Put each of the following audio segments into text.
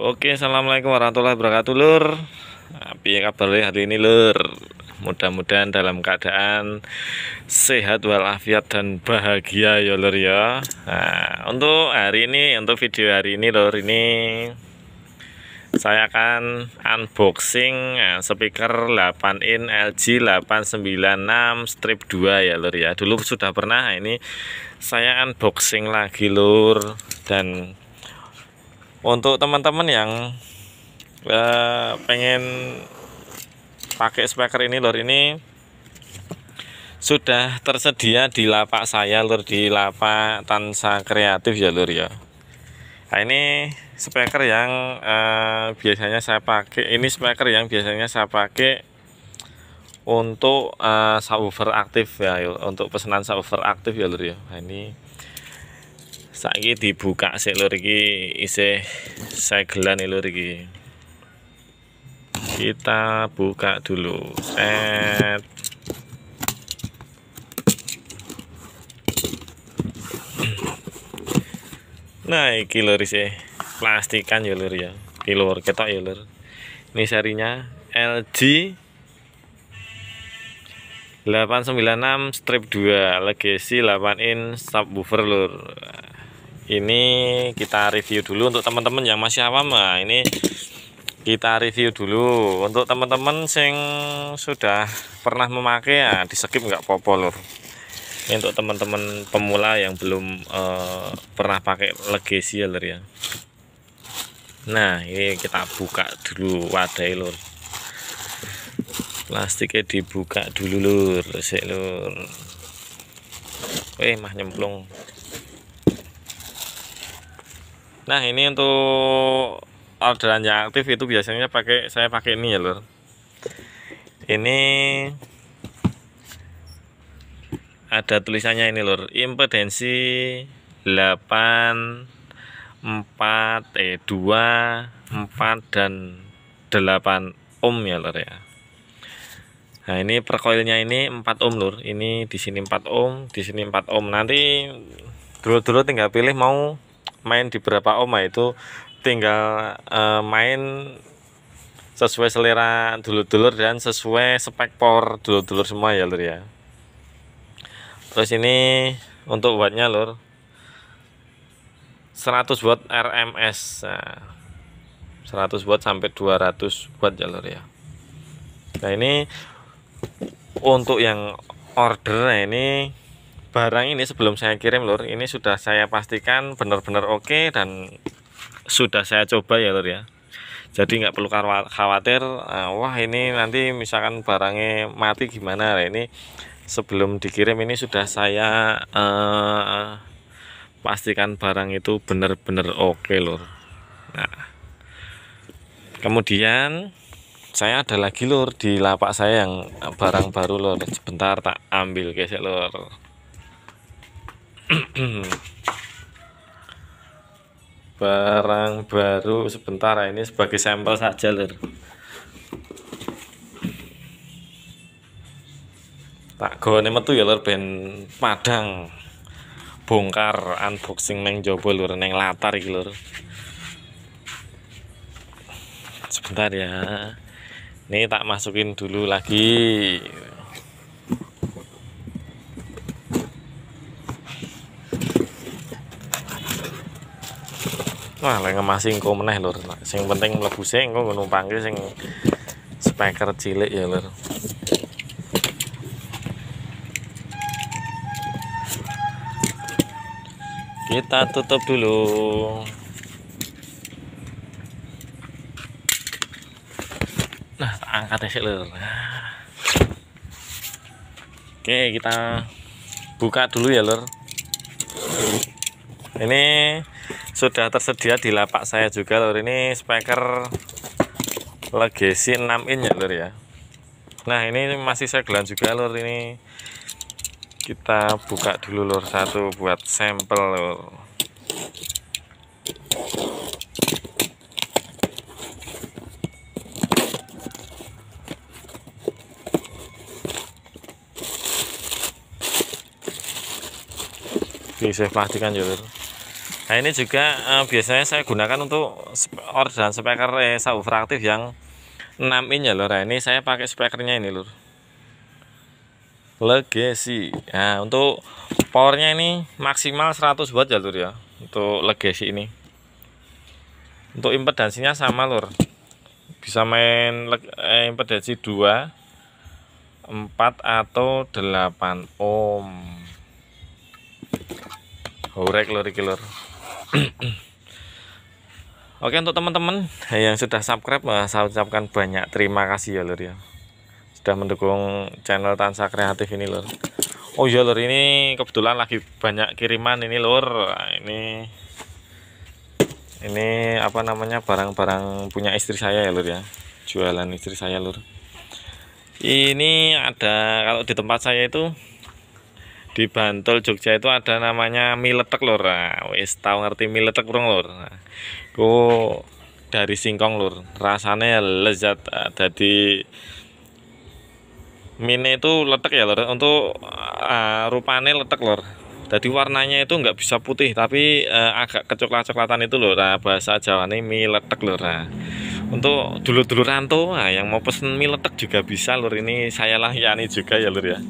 Oke, assalamualaikum warahmatullahi wabarakatuh, lur. Apa nah, kabarnya hari ini, lur? Mudah-mudahan dalam keadaan sehat walafiat dan bahagia ya, lur ya. Nah, untuk hari ini, untuk video hari ini, lur, ini saya akan unboxing nah, speaker 8 in LG 896 strip 2 ya, lur ya. Dulu sudah pernah nah, ini saya unboxing lagi, lur. Dan untuk teman-teman yang uh, pengen pakai speaker ini lor ini sudah tersedia di lapak saya lur di lapak Tansa Kreatif ya lur ya nah, ini speaker yang uh, biasanya saya pakai ini speaker yang biasanya saya pakai untuk uh, subwoofer aktif ya untuk pesanan subwoofer aktif ya lur ya nah, ini saiki dibuka sik lur iki isih segelan lur iki kita buka dulu set nah iki lur isih plastikan ya lur ya iki lur ketok ya lur ini serinya LG 896 strip 2 legacy 8 in subwoofer lur ini kita review dulu untuk teman-teman yang masih awam nah ini kita review dulu untuk teman-teman yang sudah pernah memakai ya di skip nggak popo lor ini untuk teman-teman pemula yang belum uh, pernah pakai legacy ya lor ya nah ini kita buka dulu wadah lor plastiknya dibuka dulu lur sik lur eh mah nyemplung nah ini untuk orderan yang aktif itu biasanya pakai saya pakai ini ya lor ini ada tulisannya ini lor impedensi 8 4 eh 2 4 dan 8 ohm ya lor ya Nah, ini per koilnya ini 4 ohm lur. Ini di sini 4 ohm, di sini 4 ohm. Nanti dulu-dulu tinggal pilih mau main di berapa oma itu tinggal uh, main sesuai selera dulur-dulur dan sesuai spek power dulur-dulur semua ya lur ya terus ini untuk wattnya lur 100 watt RMS nah, seratus 100 watt sampai 200 watt ya lur ya nah ini untuk yang order nah, ini barang ini sebelum saya kirim lur ini sudah saya pastikan benar-benar oke dan sudah saya coba ya lur ya jadi nggak perlu khawatir eh, wah ini nanti misalkan barangnya mati gimana nah, ini sebelum dikirim ini sudah saya eh, pastikan barang itu benar-benar oke lur nah kemudian saya ada lagi lur di lapak saya yang barang baru lur sebentar tak ambil guys ya, lur barang baru sebentar ah, ini sebagai sampel saja lir. tak gue metu ya lir ben padang bongkar unboxing neng jobo lir neng latar iki sebentar ya ini tak masukin dulu lagi Wah, lek ngemasi engko meneh lur. Sing penting sing engko nggo numpangke sing speaker cilik ya lur. Kita tutup dulu. Nah, angkat sih lur. Oke, kita buka dulu ya lur. Ini sudah tersedia di lapak saya juga lor ini speaker legacy 6 in ya lor ya nah ini masih segelan juga lor ini kita buka dulu lor satu buat sampel lor Oke, saya pastikan ya Nah ini juga uh, biasanya saya gunakan untuk orderan speaker eh, subwoofer aktif yang 6 in ya lor. Nah, ini saya pakai speakernya ini lor. Legacy. Nah untuk powernya ini maksimal 100 watt ya lor ya. Untuk legacy ini. Untuk impedansinya sama lor. Bisa main eh, impedansi 2 4 atau 8 ohm. Horek lor iki lor. Oke untuk teman-teman yang sudah subscribe saya ucapkan banyak terima kasih ya lur ya sudah mendukung channel Tansa Kreatif ini lur. Oh ya lur ini kebetulan lagi banyak kiriman ini lur ini ini apa namanya barang-barang punya istri saya ya lur ya jualan istri saya lur. Ini ada kalau di tempat saya itu di Bantul Jogja itu ada namanya mie letek lur wis tau ngerti mie letek burung lur nah, ku dari singkong lur rasanya lezat jadi ah, mie itu letek ya lur untuk uh, ah, rupanya letek lur jadi warnanya itu nggak bisa putih tapi uh, agak kecoklat-coklatan itu lur nah, bahasa Jawa ini mie letek lur nah. untuk dulur-dulur ranto, nah, yang mau pesen mie letek juga bisa lur ini saya lah layani juga ya lur ya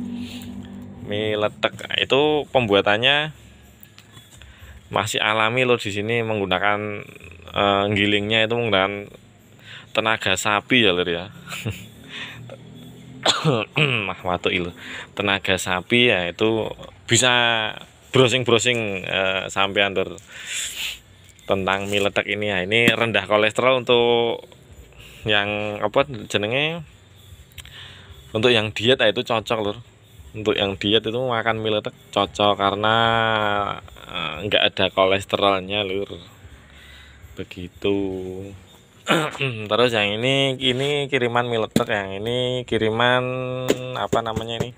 mie letek itu pembuatannya masih alami loh di sini menggunakan e, gilingnya itu menggunakan tenaga sapi ya lir ya waktu ilu tenaga sapi ya itu bisa browsing browsing e, eh, sampean under tentang mie letek ini ya ini rendah kolesterol untuk yang apa jenenge untuk yang diet ah, itu cocok loh untuk yang diet itu makan mie cocok karena eh, nggak ada kolesterolnya lur begitu terus yang ini ini kiriman mie letek yang ini kiriman apa namanya ini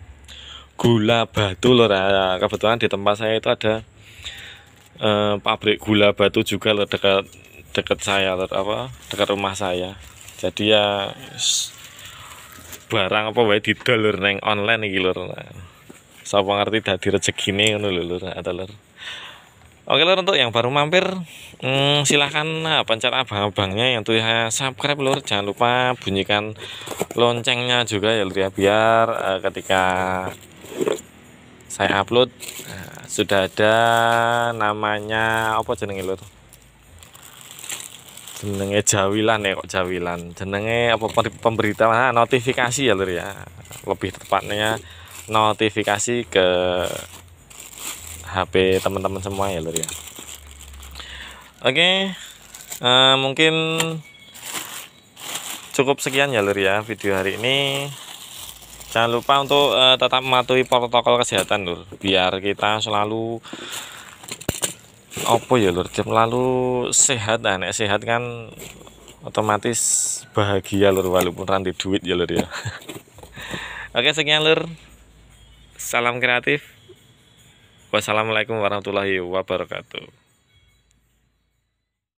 gula batu lor ya kebetulan di tempat saya itu ada eh, pabrik gula batu juga lor dekat dekat saya lor apa dekat rumah saya jadi ya barang apa wae didol neng online iki lur. Sapa ngerti dadi rezekine ngono lho lur, lur. Oke lor untuk yang baru mampir hmm, silahkan nah, pancar abang-abangnya yang tuh ya, subscribe lor jangan lupa bunyikan loncengnya juga ya lur ya biar uh, ketika saya upload uh, sudah ada namanya apa jenenge lur? jenenge jawilan ya kok jawilan jenenge apa pemberitaan ah, notifikasi ya lur ya lebih tepatnya notifikasi ke HP teman-teman semua ya lur ya oke okay, uh, eh, mungkin cukup sekian ya lur ya video hari ini jangan lupa untuk uh, tetap mematuhi protokol kesehatan lur biar kita selalu opo ya lur tiap lalu sehat nah nek sehat kan otomatis bahagia lur walaupun randi duit ya lur ya oke sekian lur salam kreatif wassalamualaikum warahmatullahi wabarakatuh